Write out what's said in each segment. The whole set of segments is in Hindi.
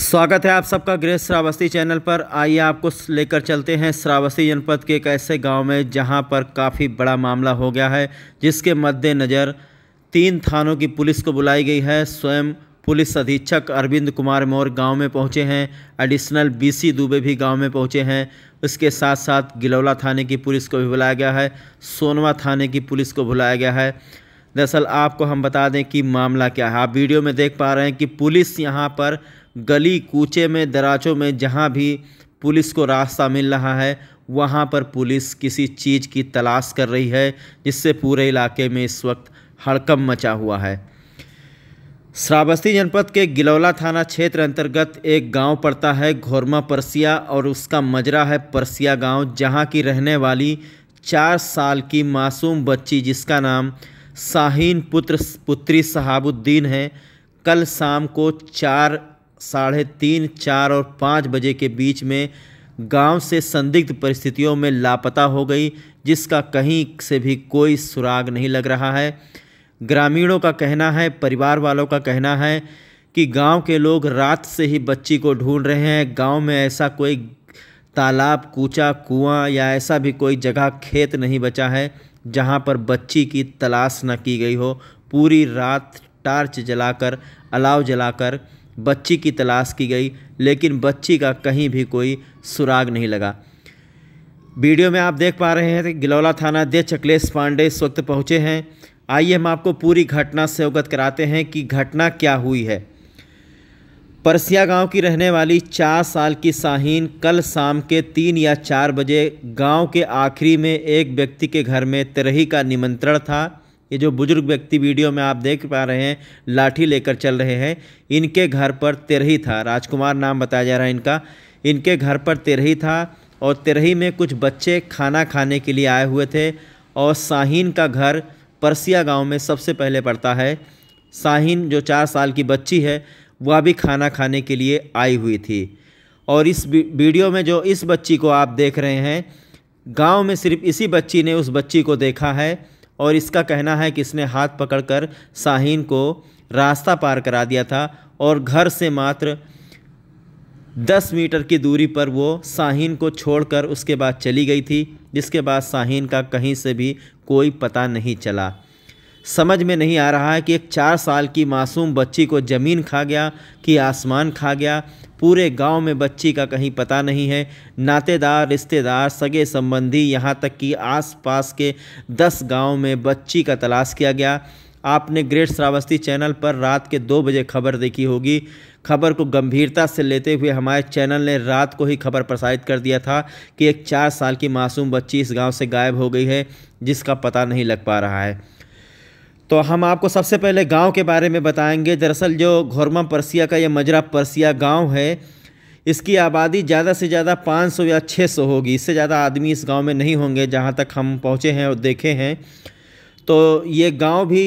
स्वागत है आप सबका गृह श्रावस्ती चैनल पर आइए आपको लेकर चलते हैं श्रावस्ती जनपद के एक ऐसे गांव में जहां पर काफ़ी बड़ा मामला हो गया है जिसके मद्देनज़र तीन थानों की पुलिस को बुलाई गई है स्वयं पुलिस अधीक्षक अरविंद कुमार मौर्य गांव में पहुंचे हैं एडिशनल बीसी दुबे भी गांव में पहुंचे हैं उसके साथ साथ गिलौला थाने की पुलिस को भी बुलाया गया है सोनवा थाने की पुलिस को बुलाया गया है दरअसल आपको हम बता दें कि मामला क्या है आप वीडियो में देख पा रहे हैं कि पुलिस यहाँ पर गली कूचे में दराजों में जहाँ भी पुलिस को रास्ता मिल रहा है वहाँ पर पुलिस किसी चीज़ की तलाश कर रही है जिससे पूरे इलाके में इस वक्त हड़कम मचा हुआ है श्रावस्ती जनपद के गिलौला थाना क्षेत्र अंतर्गत एक गांव पड़ता है घोरमा परसिया और उसका मजरा है परसिया गांव जहां की रहने वाली चार साल की मासूम बच्ची जिसका नाम शाहीन पुत्र पुत्री शहाबुद्दीन है कल शाम को चार साढ़े तीन चार और पाँच बजे के बीच में गांव से संदिग्ध परिस्थितियों में लापता हो गई जिसका कहीं से भी कोई सुराग नहीं लग रहा है ग्रामीणों का कहना है परिवार वालों का कहना है कि गांव के लोग रात से ही बच्ची को ढूंढ रहे हैं गांव में ऐसा कोई तालाब कूचा कुआं या ऐसा भी कोई जगह खेत नहीं बचा है जहां पर बच्ची की तलाश न की गई हो पूरी रात टार्च जलाकर अलाव जलाकर बच्ची की तलाश की गई लेकिन बच्ची का कहीं भी कोई सुराग नहीं लगा वीडियो में आप देख पा रहे हैं गिलौला थाना अध्यक्ष अखिलेश पांडे इस वक्त पहुँचे हैं आइए हम आपको पूरी घटना से अवगत कराते हैं कि घटना क्या हुई है परसिया गांव की रहने वाली चार साल की शाहीन कल शाम के तीन या चार बजे गांव के आखिरी में एक व्यक्ति के घर में तरही का निमंत्रण था ये जो बुजुर्ग व्यक्ति वीडियो में आप देख पा रहे हैं लाठी लेकर चल रहे हैं इनके घर पर तेरही था राजकुमार नाम बताया जा रहा है इनका इनके घर पर तेरही था और तेरही में कुछ बच्चे खाना खाने के लिए आए हुए थे और साहिन का घर परसिया गांव में सबसे पहले पड़ता है शाहीन जो चार साल की बच्ची है वह भी खाना खाने के लिए आई हुई थी और इस वीडियो में जो इस बच्ची को आप देख रहे हैं गांव में सिर्फ इसी बच्ची ने उस बच्ची को देखा है और इसका कहना है कि इसने हाथ पकड़कर शाहीन को रास्ता पार करा दिया था और घर से मात्र दस मीटर की दूरी पर वो शाहीन को छोड़कर उसके बाद चली गई थी जिसके बाद साहिन का कहीं से भी कोई पता नहीं चला समझ में नहीं आ रहा है कि एक चार साल की मासूम बच्ची को ज़मीन खा गया कि आसमान खा गया पूरे गांव में बच्ची का कहीं पता नहीं है नातेदार रिश्तेदार सगे संबंधी यहाँ तक कि आसपास के दस गांव में बच्ची का तलाश किया गया आपने ग्रेट श्रावस्ती चैनल पर रात के दो बजे खबर देखी होगी खबर को गंभीरता से लेते हुए हमारे चैनल ने रात को ही खबर प्रसारित कर दिया था कि एक चार साल की मासूम बच्ची इस गांव से गायब हो गई है जिसका पता नहीं लग पा रहा है तो हम आपको सबसे पहले गांव के बारे में बताएंगे दरअसल जो घोरमा परसिया का यह मजरा परसिया गांव है इसकी आबादी ज़्यादा से ज़्यादा 500 या 600 होगी इससे ज़्यादा आदमी इस गांव में नहीं होंगे जहां तक हम पहुंचे हैं और देखे हैं तो ये गांव भी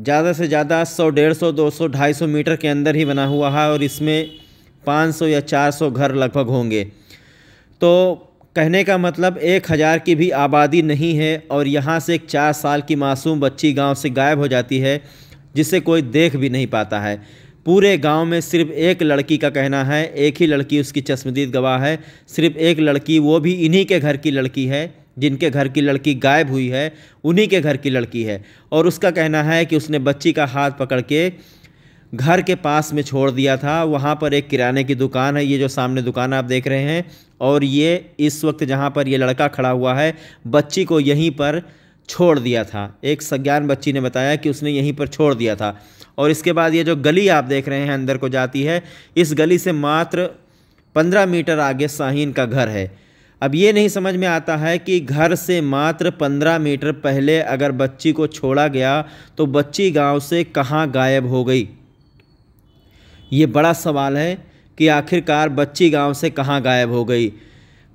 ज़्यादा से ज़्यादा 100 150 200 सौ मीटर के अंदर ही बना हुआ है और इसमें पाँच या चार घर लगभग होंगे तो कहने का मतलब एक हज़ार की भी आबादी नहीं है और यहाँ से एक चार साल की मासूम बच्ची गांव से गायब हो जाती है जिसे कोई देख भी नहीं पाता है पूरे गांव में सिर्फ एक लड़की का कहना है एक ही लड़की उसकी चश्मदीद गवाह है सिर्फ एक लड़की वो भी इन्हीं के घर की लड़की है जिनके घर की लड़की गायब हुई है उन्हीं के घर की लड़की है और उसका कहना है कि उसने बच्ची का हाथ पकड़ के घर के पास में छोड़ दिया था वहाँ पर एक किराने की दुकान है ये जो सामने दुकान आप देख रहे हैं और ये इस वक्त जहाँ पर ये लड़का खड़ा हुआ है बच्ची को यहीं पर छोड़ दिया था एक सज्ञान बच्ची ने बताया कि उसने यहीं पर छोड़ दिया था और इसके बाद ये जो गली आप देख रहे हैं अंदर को जाती है इस गली से मात्र पंद्रह मीटर आगे शाहीन का घर है अब ये नहीं समझ में आता है कि घर से मात्र पंद्रह मीटर पहले अगर बच्ची को छोड़ा गया तो बच्ची गांव से कहाँ गायब हो गई ये बड़ा सवाल है कि आखिरकार बच्ची गांव से कहां गायब हो गई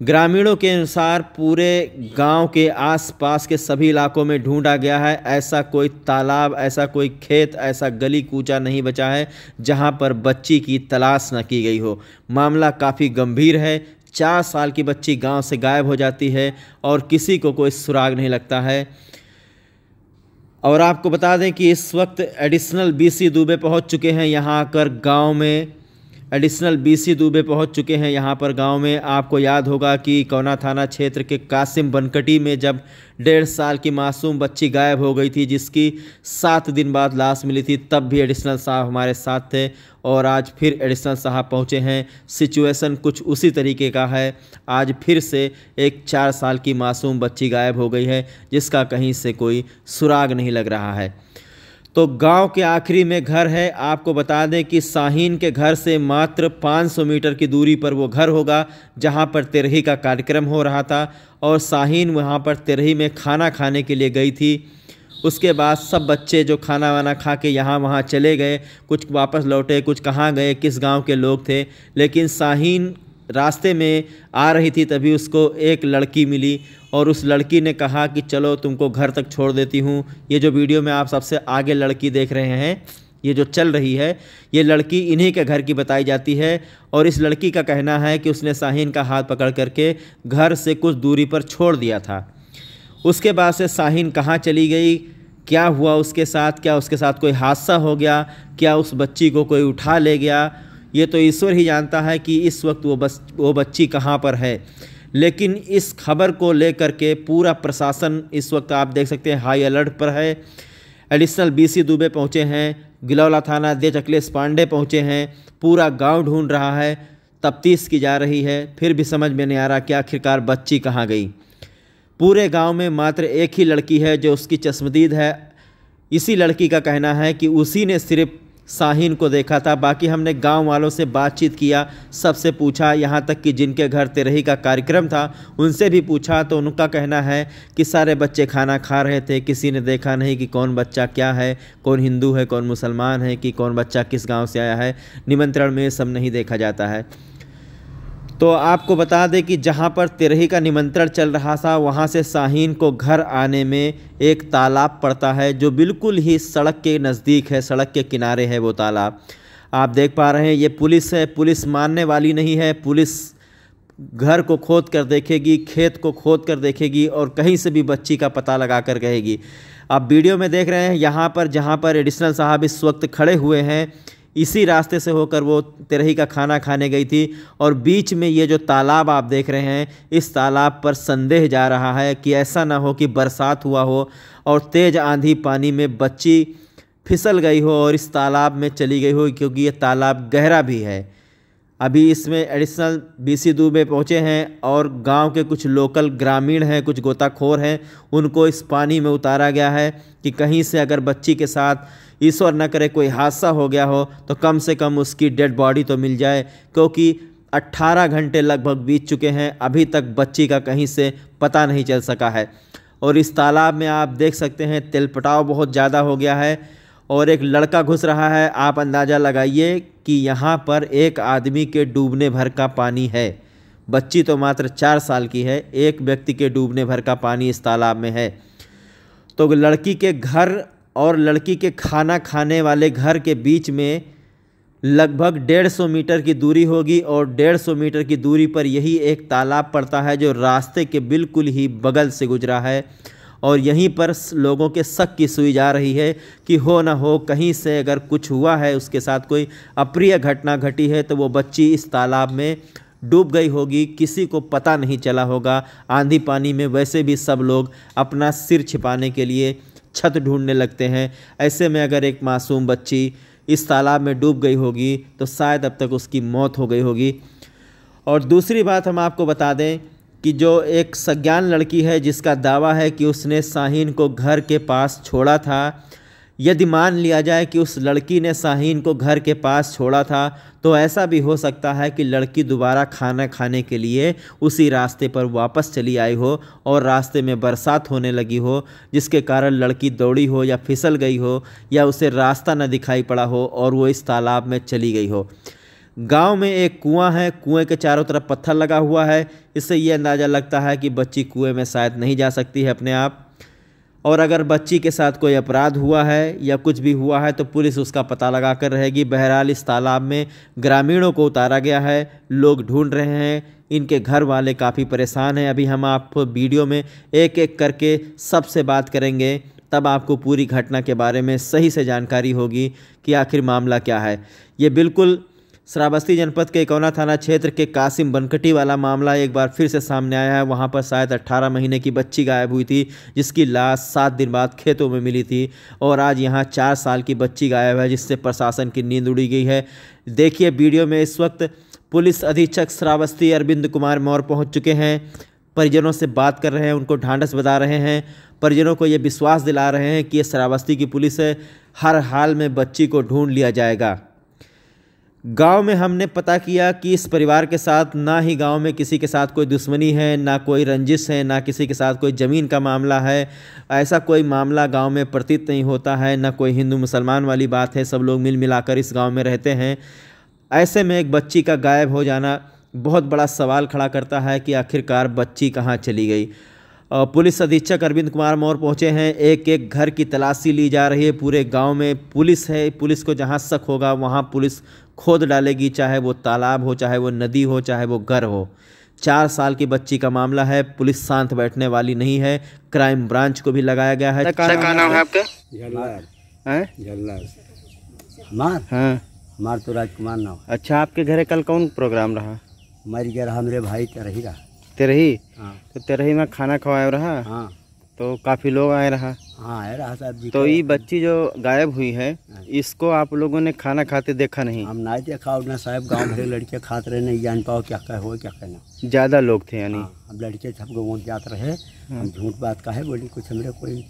ग्रामीणों के अनुसार पूरे गांव के आसपास के सभी इलाकों में ढूंढा गया है ऐसा कोई तालाब ऐसा कोई खेत ऐसा गली कूचा नहीं बचा है जहां पर बच्ची की तलाश न की गई हो मामला काफ़ी गंभीर है चार साल की बच्ची गांव से गायब हो जाती है और किसी को कोई सुराग नहीं लगता है और आपको बता दें कि इस वक्त एडिशनल बीसी दुबे पहुंच चुके हैं यहां आकर गांव में एडिशनल बीसी दुबे पहुंच चुके हैं यहां पर गांव में आपको याद होगा कि कोना थाना क्षेत्र के कासिम बनकटी में जब डेढ़ साल की मासूम बच्ची गायब हो गई थी जिसकी सात दिन बाद लाश मिली थी तब भी एडिशनल साहब हमारे साथ थे और आज फिर एडिशनल साहब पहुंचे हैं सिचुएशन कुछ उसी तरीके का है आज फिर से एक चार साल की मासूम बच्ची गायब हो गई है जिसका कहीं से कोई सुराग नहीं लग रहा है तो गांव के आखिरी में घर है आपको बता दें कि साहिन के घर से मात्र 500 मीटर की दूरी पर वो घर होगा जहां पर तेरही का कार्यक्रम हो रहा था और साहिन वहां पर तेरही में खाना खाने के लिए गई थी उसके बाद सब बच्चे जो खाना वाना खा के यहाँ वहाँ चले गए कुछ वापस लौटे कुछ कहाँ गए किस गांव के लोग थे लेकिन साहिन रास्ते में आ रही थी तभी उसको एक लड़की मिली और उस लड़की ने कहा कि चलो तुमको घर तक छोड़ देती हूँ ये जो वीडियो में आप सबसे आगे लड़की देख रहे हैं ये जो चल रही है ये लड़की इन्हीं के घर की बताई जाती है और इस लड़की का कहना है कि उसने साहिन का हाथ पकड़ करके घर से कुछ दूरी पर छोड़ दिया था उसके बाद से साहिन कहाँ चली गई क्या हुआ उसके साथ क्या उसके साथ कोई हादसा हो गया क्या उस बच्ची को कोई उठा ले गया ये तो ईश्वर ही जानता है कि इस वक्त वो बस वो बच्ची कहाँ पर है लेकिन इस खबर को लेकर के पूरा प्रशासन इस वक्त आप देख सकते हैं हाई अलर्ट पर है एडिशनल बीसी दुबे पहुँचे हैं गिलौला थाना अध्यक्ष अखिलेश पांडे पहुँचे हैं पूरा गाँव ढूंढ रहा है तफ्तीश की जा रही है फिर भी समझ में नहीं आ रहा कि आखिरकार बच्ची कहाँ गई पूरे गाँव में मात्र एक ही लड़की है जो उसकी चश्मदीद है इसी लड़की का कहना है कि उसी ने सिर्फ शाहीन को देखा था बाकी हमने गांव वालों से बातचीत किया सबसे पूछा यहाँ तक कि जिनके घर तेरही का कार्यक्रम था उनसे भी पूछा तो उनका कहना है कि सारे बच्चे खाना खा रहे थे किसी ने देखा नहीं कि कौन बच्चा क्या है कौन हिंदू है कौन मुसलमान है कि कौन बच्चा किस गाँव से आया है निमंत्रण में सब नहीं देखा जाता है तो आपको बता दें कि जहाँ पर तिरही का निमंत्रण चल रहा था वहाँ से शाहीन को घर आने में एक तालाब पड़ता है जो बिल्कुल ही सड़क के नज़दीक है सड़क के किनारे है वो तालाब आप देख पा रहे हैं ये पुलिस है पुलिस मानने वाली नहीं है पुलिस घर को खोद कर देखेगी खेत को खोद कर देखेगी और कहीं से भी बच्ची का पता लगा कर कहेगी आप वीडियो में देख रहे हैं यहाँ पर जहाँ पर एडिशनल साहब इस वक्त खड़े हुए हैं इसी रास्ते से होकर वो तेरही का खाना खाने गई थी और बीच में ये जो तालाब आप देख रहे हैं इस तालाब पर संदेह जा रहा है कि ऐसा ना हो कि बरसात हुआ हो और तेज़ आंधी पानी में बच्ची फिसल गई हो और इस तालाब में चली गई हो क्योंकि ये तालाब गहरा भी है अभी इसमें एडिशनल बी दू में पहुँचे हैं और गांव के कुछ लोकल ग्रामीण हैं कुछ गोताखोर हैं उनको इस पानी में उतारा गया है कि कहीं से अगर बच्ची के साथ ईश्वर न करे कोई हादसा हो गया हो तो कम से कम उसकी डेड बॉडी तो मिल जाए क्योंकि 18 घंटे लगभग बीत चुके हैं अभी तक बच्ची का कहीं से पता नहीं चल सका है और इस तालाब में आप देख सकते हैं तेलपटाव बहुत ज़्यादा हो गया है और एक लड़का घुस रहा है आप अंदाज़ा लगाइए कि यहाँ पर एक आदमी के डूबने भर का पानी है बच्ची तो मात्र चार साल की है एक व्यक्ति के डूबने भर का पानी इस तालाब में है तो लड़की के घर और लड़की के खाना खाने वाले घर के बीच में लगभग डेढ़ सौ मीटर की दूरी होगी और डेढ़ सौ मीटर की दूरी पर यही एक तालाब पड़ता है जो रास्ते के बिल्कुल ही बगल से गुजरा है और यहीं पर लोगों के शक की सुई जा रही है कि हो ना हो कहीं से अगर कुछ हुआ है उसके साथ कोई अप्रिय घटना घटी है तो वो बच्ची इस तालाब में डूब गई होगी किसी को पता नहीं चला होगा आंधी पानी में वैसे भी सब लोग अपना सिर छिपाने के लिए छत ढूंढने लगते हैं ऐसे में अगर एक मासूम बच्ची इस तालाब में डूब गई होगी तो शायद अब तक उसकी मौत हो गई होगी और दूसरी बात हम आपको बता दें कि जो एक सज्ञान लड़की है जिसका दावा है कि उसने शाहीन को घर के पास छोड़ा था यदि मान लिया जाए कि उस लड़की ने शाहीन को घर के पास छोड़ा था तो ऐसा भी हो सकता है कि लड़की दोबारा खाना खाने के लिए उसी रास्ते पर वापस चली आई हो और रास्ते में बरसात होने लगी हो जिसके कारण लड़की दौड़ी हो या फिसल गई हो या उसे रास्ता न दिखाई पड़ा हो और वो इस तालाब में चली गई हो गांव में एक कुआं है कुएं के चारों तरफ पत्थर लगा हुआ है इससे ये अंदाज़ा लगता है कि बच्ची कुएं में शायद नहीं जा सकती है अपने आप और अगर बच्ची के साथ कोई अपराध हुआ है या कुछ भी हुआ है तो पुलिस उसका पता लगा कर रहेगी बहरहाल इस तालाब में ग्रामीणों को उतारा गया है लोग ढूंढ रहे हैं इनके घर वाले काफ़ी परेशान हैं अभी हम आप वीडियो में एक एक करके सबसे बात करेंगे तब आपको पूरी घटना के बारे में सही से जानकारी होगी कि आखिर मामला क्या है ये बिल्कुल श्रावस्ती जनपद के इकौना थाना क्षेत्र के कासिम बनकटी वाला मामला एक बार फिर से सामने आया है वहां पर शायद 18 महीने की बच्ची गायब हुई थी जिसकी लाश सात दिन बाद खेतों में मिली थी और आज यहां चार साल की बच्ची गायब है जिससे प्रशासन की नींद उड़ी गई है देखिए वीडियो में इस वक्त पुलिस अधीक्षक श्रावस्ती अरविंद कुमार मौर पहुँच चुके हैं परिजनों से बात कर रहे हैं उनको ढांढस बता रहे हैं परिजनों को ये विश्वास दिला रहे हैं कि ये श्रावस्ती की पुलिस है हर हाल में बच्ची को ढूंढ लिया जाएगा गांव में हमने पता किया कि इस परिवार के साथ ना ही गांव में किसी के साथ कोई दुश्मनी है ना कोई रंजिश है ना किसी के साथ कोई ज़मीन का मामला है ऐसा कोई मामला गांव में प्रतीत नहीं होता है ना कोई हिंदू मुसलमान वाली बात है सब लोग मिल मिलाकर इस गांव में रहते हैं ऐसे में एक बच्ची का गायब हो जाना बहुत बड़ा सवाल खड़ा करता है कि आखिरकार बच्ची कहाँ चली गई पुलिस अधीक्षक अरविंद कुमार मौर पहुंचे हैं एक एक घर की तलाशी ली जा रही है पूरे गांव में पुलिस है पुलिस को जहां शक होगा वहां पुलिस खोद डालेगी चाहे वो तालाब हो चाहे वो नदी हो चाहे वो घर हो चार साल की बच्ची का मामला है पुलिस शांत बैठने वाली नहीं है क्राइम ब्रांच को भी लगाया गया है क्या नाम है आपका हाँ। मार तो राजकुमार नाम अच्छा आपके घरे कल कौन प्रोग्राम रहा हमारी घर हमारे भाई तेरही रहा तेरही हाँ तो तेरही में खाना खवाया रहा हाँ तो काफ़ी लोग आए रहा हाँ आए रहा साहब जी तो ये बच्ची जो गायब हुई है हाँ। इसको आप लोगों ने खाना खाते देखा नहीं हम ना देखा और ना साहब गांव भरे लड़के खाते रहे नहीं जान पाओ क्या कहो हो क्या कहना ज़्यादा लोग थे यानी हाँ, अब लड़के सब वोट जाते रहे हाँ। हम झूठ बात का है बोली कुछ हमारे कोई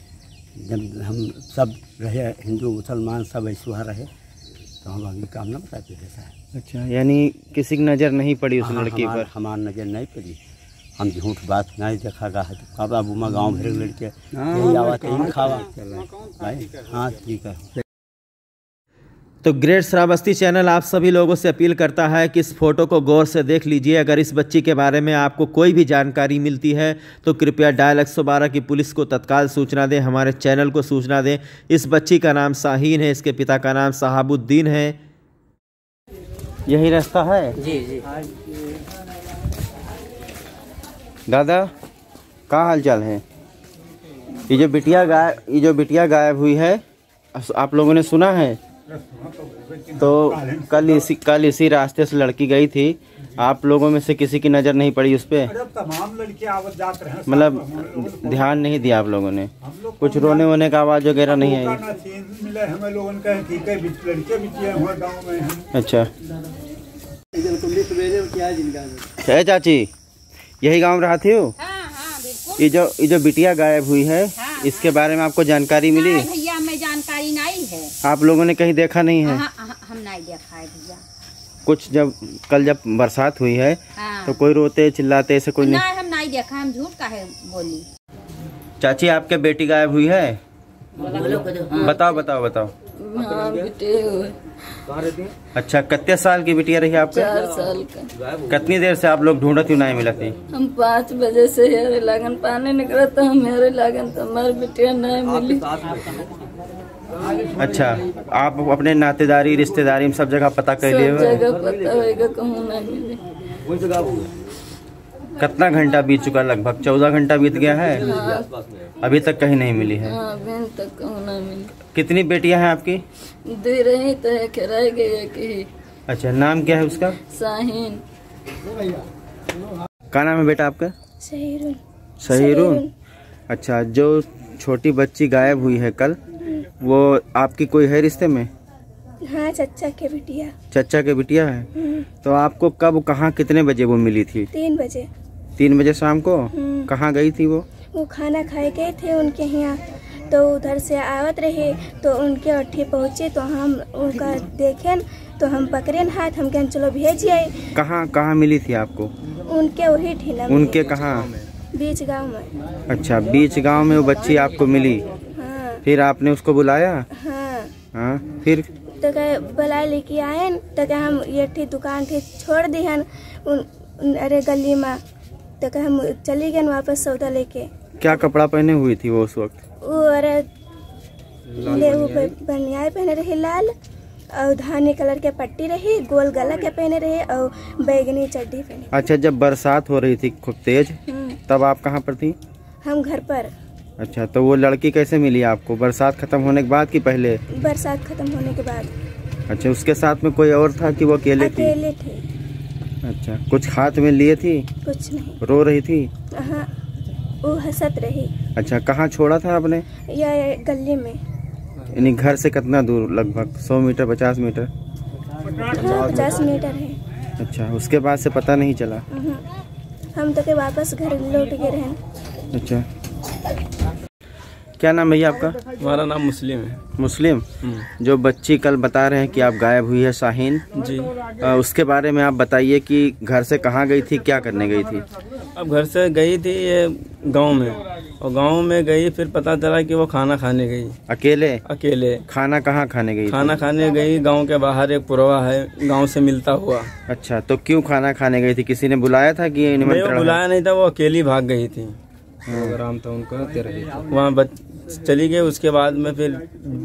जब हम सब रहे हिंदू मुसलमान सब ऐसा रहे तो हम अभी काम ना बताते थे साहब अच्छा यानी किसी की नजर नहीं पड़ी उस हाँ, लड़की पर हमारी नज़र नहीं पड़ी हम झूठ बात नहीं देखा गा है कब तो अब उमा गाँव भर लड़के हाँ, हाँ, हाँ ठीक है तो ग्रेट श्रावस्ती चैनल आप सभी लोगों से अपील करता है कि इस फोटो को गौर से देख लीजिए अगर इस बच्ची के बारे में आपको कोई भी जानकारी मिलती है तो कृपया डायल 112 की पुलिस को तत्काल सूचना दें हमारे चैनल को सूचना दें इस बच्ची का नाम शाहीन है इसके पिता का नाम शहाबुद्दीन है यही रास्ता है जी जी हाँ, दादा का हाल चाल है ये जो बिटिया गाय ये जो बिटिया गायब हुई है आप लोगों ने सुना है तो कल इसी कल इसी रास्ते से लड़की गई थी आप लोगों में से किसी की नज़र नहीं पड़ी उस पर मतलब ध्यान नहीं दिया आप लोगों ने कुछ रोने वोने का आवाज़ वगैरह नहीं आई अच्छा चाची यही गांव रहा थे हाँ, हाँ, ये जो ये जो बिटिया गायब हुई है हाँ, हाँ। इसके बारे में आपको जानकारी मिली भैया हमें जानकारी नहीं है आप लोगों ने कहीं देखा नहीं है हम नहीं देखा है भैया कुछ जब कल जब बरसात हुई है तो कोई रोते चिल्लाते ऐसे कोई नहीं हम नहीं देखा हम झूठ का है बोली चाची आपके बेटी गायब हुई है बताओ बताओ बताओ अच्छा कितने साल की बिटिया रही आपके चार साल का कितनी देर से आप लोग ढूंढा क्यों नहीं मिलती हम पाँच बजे से हेरे लागन पानी निकला था हमारे लागन तो हमारी बिटिया नहीं मिली अच्छा आप अपने नातेदारी रिश्तेदारी में सब जगह पता कर लिए जगह पता होगा कहूँ नहीं मिली कितना घंटा बीत चुका है लगभग चौदह घंटा बीत गया है अभी तक कहीं नहीं मिली है हाँ, तक मिली कितनी बेटियां हैं आपकी दे रही तो है रह गई अच्छा नाम क्या है उसका शाहीन क्या नाम है बेटा आपका सहीरुन सहीरुन अच्छा जो छोटी बच्ची गायब हुई है कल हम्म। वो आपकी कोई है रिश्ते में हाँ चचा के बिटिया चचा के बिटिया है हम्म। तो आपको कब कहाँ कितने बजे वो मिली थी तीन बजे तीन बजे शाम को हम्म। कहाँ गई थी वो वो खाना खाए गए थे उनके यहाँ तो उधर से आवत रहे तो उनके अट्ठे पहुँचे तो हम उनका देखें तो हम पकड़े हाथ हम कहें चलो भेजिए कहाँ कहाँ मिली थी आपको उनके वही ठेला उनके कहाँ बीच गांव में अच्छा बीच गांव में वो बच्ची आपको मिली हाँ। फिर आपने उसको बुलाया हाँ, हाँ। फिर तो कहे बुलाए लेके आए तो हम ये दुकान थे छोड़ दी हन अरे गली में तो हम चले गए वापस सौदा लेके क्या कपड़ा पहने हुई थी वो उस वक्त वो अरे पहने रहे लाल और धाने कलर के पट्टी रही गोल गला के पहने रहे और बैगनी चड्डी पहने अच्छा जब बरसात हो रही थी खूब तेज हम्म। तब आप कहाँ पर थी हम घर पर अच्छा तो वो लड़की कैसे मिली आपको बरसात खत्म होने के बाद की पहले बरसात खत्म होने के बाद अच्छा उसके साथ में कोई और था कि वो अकेले अकेले थे अच्छा कुछ हाथ में लिए थी कुछ नहीं रो रही थी हाँ, वो हसत रही अच्छा कहाँ छोड़ा था आपने या गली में यानी घर से कितना दूर लगभग सौ मीटर पचास मीटर हाँ, पचास मीटर है अच्छा उसके बाद से पता नहीं चला हम्म। हम तो के वापस घर लौट गए अच्छा क्या नाम भैया आपका हमारा नाम मुस्लिम है मुस्लिम हम्म। जो बच्ची कल बता रहे हैं कि आप गायब हुई है शाहीन जी आ, उसके बारे में आप बताइए कि घर से कहाँ गई थी क्या करने गई थी अब घर से गई थी ये गांव में और गांव में गई फिर पता चला कि वो खाना खाने गई अकेले अकेले खाना कहाँ खाने गई खाना खाने गई गाँव के बाहर एक पुरवा है गाँव से मिलता हुआ अच्छा तो क्यों खाना खाने गई थी किसी ने बुलाया था कि बुलाया नहीं था वो अकेली भाग गई थी आराम था उनका तेरह वहाँ बच चली गई उसके बाद में फिर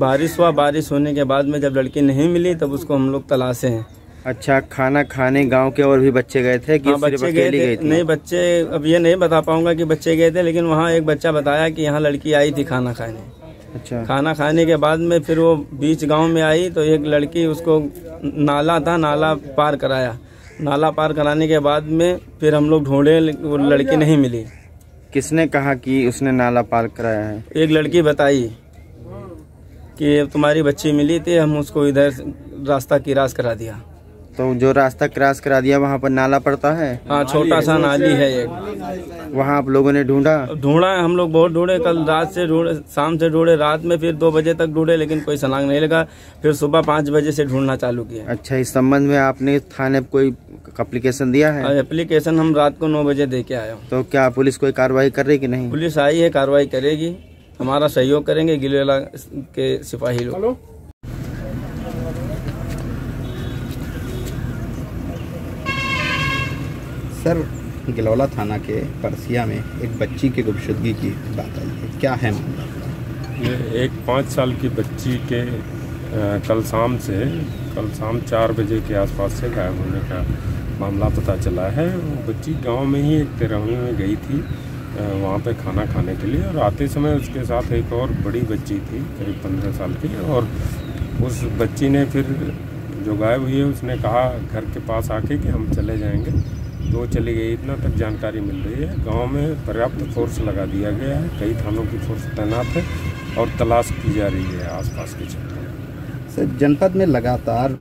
बारिश हुआ बारिश होने के बाद में जब लड़की नहीं मिली तब उसको हम लोग तलाशे हैं अच्छा खाना खाने गांव के और भी बच्चे गए थे कि हाँ, बच्चे गए थे, गए थे नहीं बच्चे अब ये नहीं बता पाऊंगा कि बच्चे गए थे लेकिन वहाँ एक बच्चा बताया कि यहाँ लड़की आई थी खाना खाने अच्छा खाना खाने के बाद में फिर वो बीच गांव में आई तो एक लड़की उसको नाला था नाला पार कराया नाला पार कराने के बाद में फिर हम लोग ढूंढे वो लड़की नहीं मिली किसने कहा कि उसने नाला पार कराया है एक लड़की बताई कि तुम्हारी बच्ची मिली थी हम उसको इधर रास्ता की रास करा दिया तो जो रास्ता क्रॉस करा दिया वहाँ पर नाला पड़ता है हाँ छोटा सा नाली है एक वहाँ आप लोगों ने ढूंढा ढूंढा हम लोग बहुत ढूंढे कल रात से ढूंढे शाम से ढूंढे रात में फिर दो बजे तक ढूंढे लेकिन कोई सलांग नहीं लगा फिर सुबह पाँच बजे से ढूंढना चालू किया अच्छा इस संबंध में आपने थाने कोई अप्लीकेशन दिया है अप्लीकेशन हाँ, हम रात को नौ बजे दे के आए तो क्या पुलिस कोई कार्रवाई कर रही की नहीं पुलिस आई है कार्रवाई करेगी हमारा सहयोग करेंगे गिलेला के सिपाही लोग सर गिलौला थाना के परसिया में एक बच्ची की गुमशुदगी की बात आई है क्या है मामला ये एक पाँच साल की बच्ची के कल शाम से कल शाम चार बजे के आसपास से गायब होने का मामला पता चला है वो बच्ची गांव में ही एक तिरंगे में गई थी वहाँ पे खाना खाने के लिए और आते समय उसके साथ एक और बड़ी बच्ची थी करीब पंद्रह साल की और उस बच्ची ने फिर जो गायब हुई है उसने कहा घर के पास आके कि हम चले जाएंगे दो चली गई इतना तक जानकारी मिल रही है गांव में पर्याप्त फोर्स लगा दिया गया है कई थानों की फोर्स तैनात है और तलाश की जा रही है आसपास के क्षेत्रों में सर जनपद में लगातार